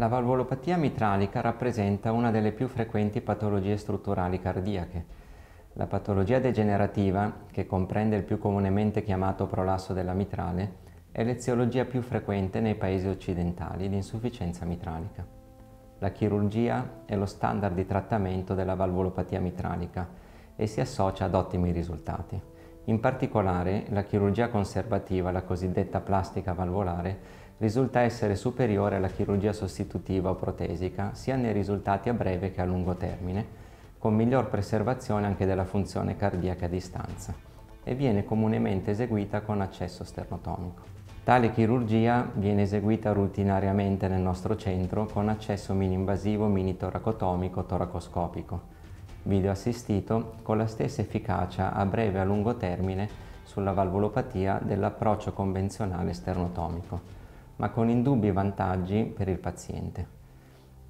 La valvolopatia mitralica rappresenta una delle più frequenti patologie strutturali cardiache. La patologia degenerativa, che comprende il più comunemente chiamato prolasso della mitrale, è l'eziologia più frequente nei paesi occidentali di insufficienza mitralica. La chirurgia è lo standard di trattamento della valvolopatia mitralica e si associa ad ottimi risultati. In particolare, la chirurgia conservativa, la cosiddetta plastica valvolare, risulta essere superiore alla chirurgia sostitutiva o protesica sia nei risultati a breve che a lungo termine, con miglior preservazione anche della funzione cardiaca a distanza e viene comunemente eseguita con accesso sternotomico. Tale chirurgia viene eseguita routinariamente nel nostro centro con accesso mini-invasivo, mini-toracotomico, toracoscopico video assistito con la stessa efficacia a breve e a lungo termine sulla valvolopatia dell'approccio convenzionale sternotomico, ma con indubbi vantaggi per il paziente.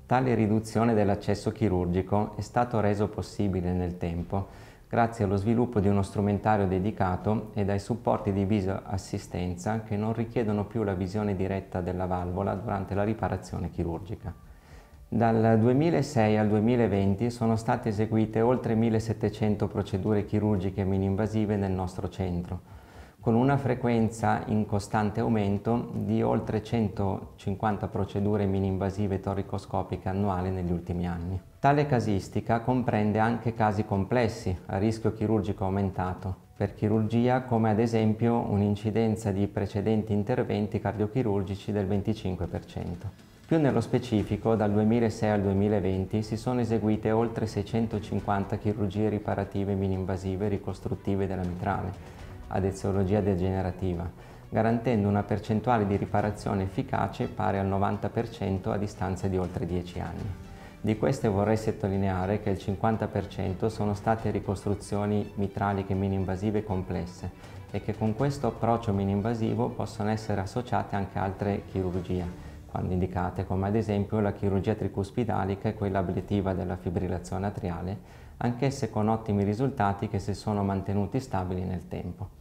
Tale riduzione dell'accesso chirurgico è stato reso possibile nel tempo grazie allo sviluppo di uno strumentario dedicato e dai supporti di visoassistenza che non richiedono più la visione diretta della valvola durante la riparazione chirurgica. Dal 2006 al 2020 sono state eseguite oltre 1700 procedure chirurgiche mini-invasive nel nostro centro, con una frequenza in costante aumento di oltre 150 procedure mini-invasive torricoscopiche annuali negli ultimi anni. Tale casistica comprende anche casi complessi a rischio chirurgico aumentato per chirurgia come ad esempio un'incidenza di precedenti interventi cardiochirurgici del 25%. Più nello specifico, dal 2006 al 2020 si sono eseguite oltre 650 chirurgie riparative mini-invasive ricostruttive della mitrale ad eziologia degenerativa, garantendo una percentuale di riparazione efficace pari al 90% a distanza di oltre 10 anni. Di queste vorrei sottolineare che il 50% sono state ricostruzioni mitraliche mini-invasive complesse e che con questo approccio mini-invasivo possono essere associate anche altre chirurgie vanno indicate, come ad esempio la chirurgia tricuspidalica e quella ablativa della fibrillazione atriale, anch'esse con ottimi risultati che si sono mantenuti stabili nel tempo.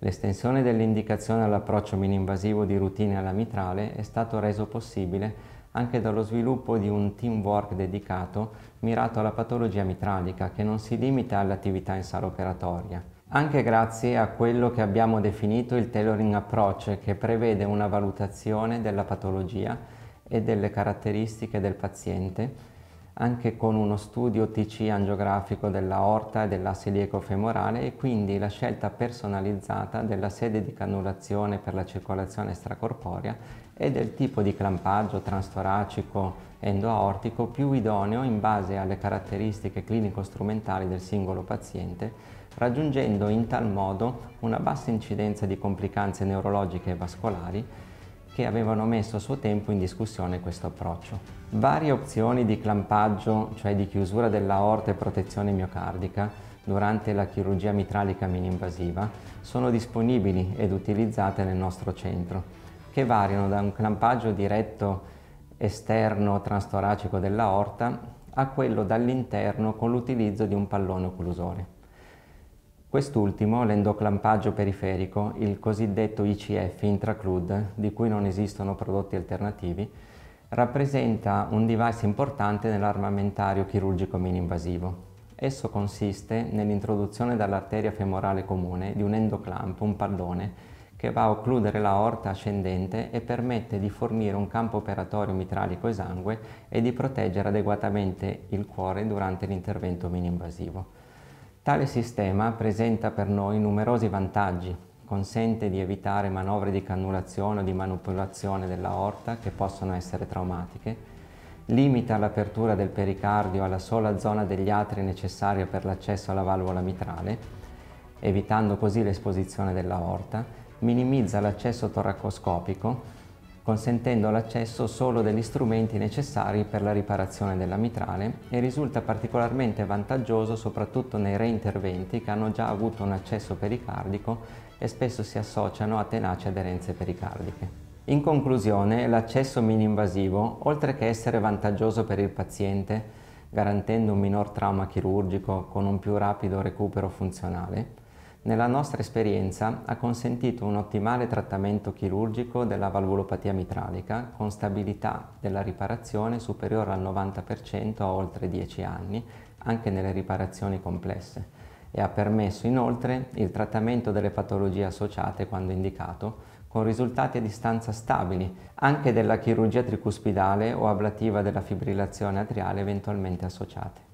L'estensione dell'indicazione all'approccio mininvasivo di routine alla mitrale è stato reso possibile anche dallo sviluppo di un teamwork dedicato mirato alla patologia mitralica che non si limita all'attività in sala operatoria, anche grazie a quello che abbiamo definito il tailoring approach che prevede una valutazione della patologia e delle caratteristiche del paziente anche con uno studio TC angiografico della aorta e dell'asse femorale e quindi la scelta personalizzata della sede di cannulazione per la circolazione extracorporea e del tipo di clampaggio transtoracico endoaortico più idoneo in base alle caratteristiche clinico-strumentali del singolo paziente raggiungendo in tal modo una bassa incidenza di complicanze neurologiche e vascolari che avevano messo a suo tempo in discussione questo approccio. Varie opzioni di clampaggio, cioè di chiusura dell'aorta e protezione miocardica, durante la chirurgia mitralica mini-invasiva, sono disponibili ed utilizzate nel nostro centro, che variano da un clampaggio diretto esterno transtoracico dell'aorta a quello dall'interno con l'utilizzo di un pallone occlusore. Quest'ultimo, l'endoclampaggio periferico, il cosiddetto ICF intraclude, di cui non esistono prodotti alternativi, rappresenta un device importante nell'armamentario chirurgico mini-invasivo. Esso consiste nell'introduzione dall'arteria femorale comune di un endoclamp, un pallone, che va a occludere la l'aorta ascendente e permette di fornire un campo operatorio mitralico esangue e di proteggere adeguatamente il cuore durante l'intervento mini-invasivo. Tale sistema presenta per noi numerosi vantaggi, consente di evitare manovre di cannulazione o di manipolazione dell'aorta che possono essere traumatiche, limita l'apertura del pericardio alla sola zona degli atri necessaria per l'accesso alla valvola mitrale, evitando così l'esposizione dell'aorta, minimizza l'accesso toracoscopico, consentendo l'accesso solo degli strumenti necessari per la riparazione della mitrale e risulta particolarmente vantaggioso soprattutto nei reinterventi che hanno già avuto un accesso pericardico e spesso si associano a tenaci aderenze pericardiche. In conclusione, l'accesso mini-invasivo, oltre che essere vantaggioso per il paziente, garantendo un minor trauma chirurgico con un più rapido recupero funzionale, nella nostra esperienza ha consentito un ottimale trattamento chirurgico della valvulopatia mitralica con stabilità della riparazione superiore al 90% a oltre 10 anni, anche nelle riparazioni complesse, e ha permesso inoltre il trattamento delle patologie associate quando indicato, con risultati a distanza stabili, anche della chirurgia tricuspidale o ablativa della fibrillazione atriale eventualmente associate.